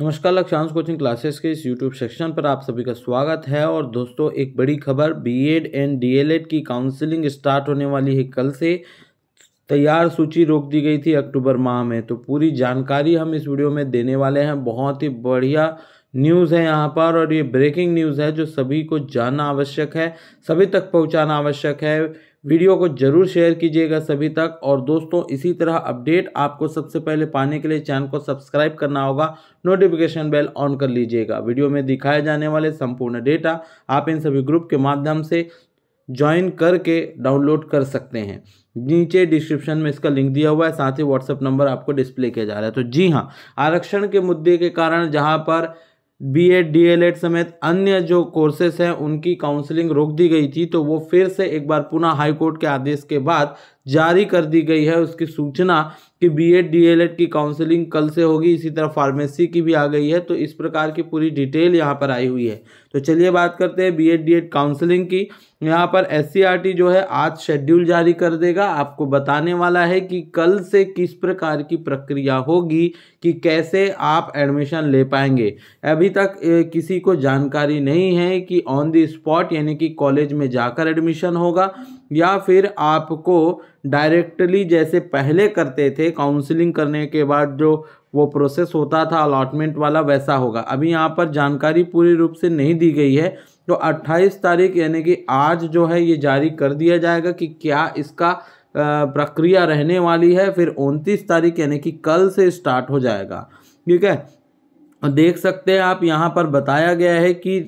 नमस्कार लक्ष्यांश coaching classes के इस यूट्यूब सेक्शन पर आप सभी का स्वागत है और दोस्तों एक बड़ी खबर बीएड एंड डीएलएड की काउंसलिंग स्टार्ट होने वाली है कल से तैयार सूची रोक दी गई थी अक्टूबर माह में तो पूरी जानकारी हम इस वीडियो में देने वाले हैं बहुत ही बढ़िया न्यूज़ है यहाँ पर और ये ब्रेकिंग न्यूज़ है जो सभी को जानना आवश्यक है सभी तक पहुँचाना आवश्यक है वीडियो को जरूर शेयर कीजिएगा सभी तक और दोस्तों इसी तरह अपडेट आपको सबसे पहले पाने के लिए चैनल को सब्सक्राइब करना होगा नोटिफिकेशन बेल ऑन कर लीजिएगा वीडियो में दिखाए जाने वाले संपूर्ण डेटा आप इन सभी ग्रुप के माध्यम से ज्वाइन करके डाउनलोड कर सकते हैं नीचे डिस्क्रिप्शन में इसका लिंक दिया हुआ है साथ ही व्हाट्सएप नंबर आपको डिस्प्ले किया जा रहा है तो जी हाँ आरक्षण के मुद्दे के कारण जहाँ पर B Ed D El Ed समेत अन्य जो कोर्सेस हैं उनकी काउंसलिंग रोक दी गई थी तो वो फिर से एक बार पुनः हाईकोर्ट के आदेश के बाद जारी कर दी गई है उसकी सूचना कि बीएड डीएलएड की काउंसलिंग कल से होगी इसी तरह फार्मेसी की भी आ गई है तो इस प्रकार की पूरी डिटेल यहाँ पर आई हुई है तो चलिए बात करते हैं बीएड डीएड काउंसलिंग की यहाँ पर एस जो है आज शेड्यूल जारी कर देगा आपको बताने वाला है कि कल से किस प्रकार की प्रक्रिया होगी कि कैसे आप एडमिशन ले पाएंगे अभी तक किसी को जानकारी नहीं है कि ऑन द स्पॉट यानी कि कॉलेज में जाकर एडमिशन होगा या फिर आपको डायरेक्टली जैसे पहले करते थे काउंसलिंग करने के बाद जो वो प्रोसेस होता था अलॉटमेंट वाला वैसा होगा अभी यहाँ पर जानकारी पूरी रूप से नहीं दी गई है तो 28 तारीख यानी कि आज जो है ये जारी कर दिया जाएगा कि क्या इसका प्रक्रिया रहने वाली है फिर उनतीस तारीख यानी कि कल से स्टार्ट हो जाएगा ठीक है देख सकते हैं आप यहाँ पर बताया गया है कि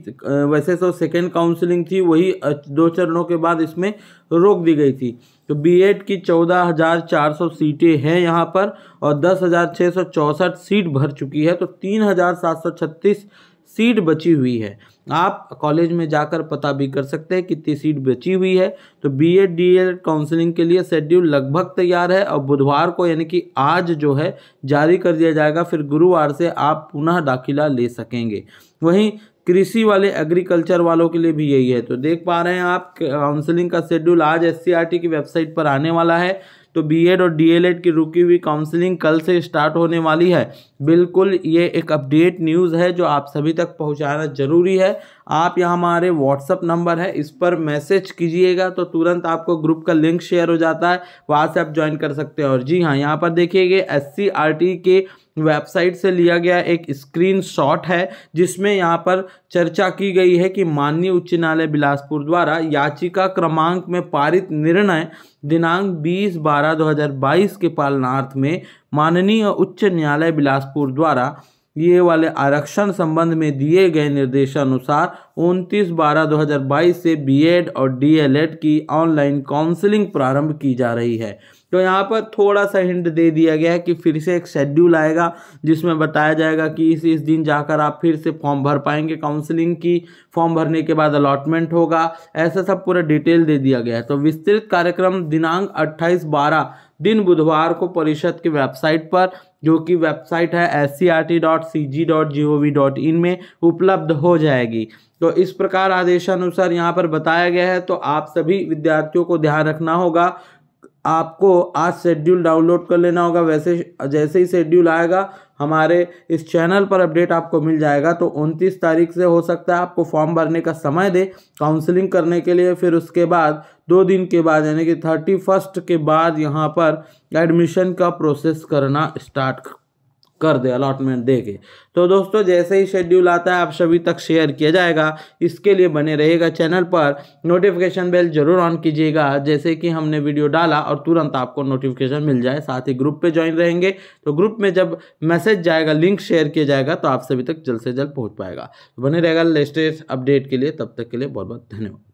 वैसे तो सेकेंड काउंसलिंग थी वही दो चरणों के बाद इसमें रोक दी गई थी तो बीएड की चौदह हज़ार चार सौ सीटें हैं यहाँ पर और दस हज़ार छः सौ चौंसठ सीट भर चुकी है तो तीन हज़ार सात सौ छत्तीस सीट बची हुई है आप कॉलेज में जाकर पता भी कर सकते हैं कितनी सीट बची हुई है तो B Ed D Ed counselling के लिए शेड्यूल लगभग तैयार है और बुधवार को यानी कि आज जो है जारी कर दिया जाएगा फिर गुरुवार से आप पुनः दाखिला ले सकेंगे वहीं कृषि वाले एग्रीकल्चर वालों के लिए भी यही है तो देख पा रहे हैं आप काउंसलिंग का शेड्यूल आज एस की वेबसाइट पर आने वाला है तो बीएड और डीएलएड की रुकी हुई काउंसलिंग कल से स्टार्ट होने वाली है बिल्कुल ये एक अपडेट न्यूज़ है जो आप सभी तक पहुंचाना ज़रूरी है आप यहाँ हमारे व्हाट्सअप नंबर है इस पर मैसेज कीजिएगा तो तुरंत आपको ग्रुप का लिंक शेयर हो जाता है वहाँ से आप ज्वाइन कर सकते हैं और जी हाँ यहाँ पर देखिए एस सी के वेबसाइट से लिया गया एक स्क्रीनशॉट है जिसमें यहाँ पर चर्चा की गई है कि माननीय उच्च न्यायालय बिलासपुर द्वारा याचिका क्रमांक में पारित निर्णय दिनांक 20 बारह 2022 के पालनार्थ में माननीय उच्च न्यायालय बिलासपुर द्वारा ये वाले आरक्षण संबंध में दिए गए निर्देशानुसार 29 बारह 2022 से बीएड और डीएलएड e की ऑनलाइन काउंसलिंग प्रारंभ की जा रही है तो यहाँ पर थोड़ा सा हिंट दे दिया गया है कि फिर से एक शेड्यूल आएगा जिसमें बताया जाएगा कि इस इस दिन जाकर आप फिर से फॉर्म भर पाएंगे काउंसलिंग की फॉर्म भरने के बाद अलॉटमेंट होगा ऐसा सब पूरा डिटेल दे दिया गया है तो विस्तृत कार्यक्रम दिनांक अट्ठाईस बारह दिन बुधवार को परिषद की वेबसाइट पर जो कि वेबसाइट है S C R T dot C G dot G O V dot in में उपलब्ध हो जाएगी तो इस प्रकार आदेशानुसार यहाँ पर बताया गया है तो आप सभी विद्यार्थियों को ध्यान रखना होगा आपको आज शेड्यूल डाउनलोड कर लेना होगा वैसे जैसे ही शेड्यूल आएगा हमारे इस चैनल पर अपडेट आपको मिल जाएगा तो 29 तारीख से हो सकता है आपको फॉर्म भरने का समय दे काउंसलिंग करने के लिए फिर उसके बाद दो दिन के बाद यानी कि थर्टी फर्स्ट के बाद यहाँ पर एडमिशन का प्रोसेस करना स्टार्ट कर दे अलॉटमेंट दे के तो दोस्तों जैसे ही शेड्यूल आता है आप सभी तक शेयर किया जाएगा इसके लिए बने रहेगा चैनल पर नोटिफिकेशन बेल जरूर ऑन कीजिएगा जैसे कि हमने वीडियो डाला और तुरंत आपको नोटिफिकेशन मिल जाए साथ ही ग्रुप पे ज्वाइन रहेंगे तो ग्रुप में जब मैसेज जाएगा लिंक शेयर किया जाएगा तो आप सभी तक जल्द से जल्द पहुँच पाएगा बने रहेगा लेटेस्ट अपडेट के लिए तब तक के लिए बहुत बहुत धन्यवाद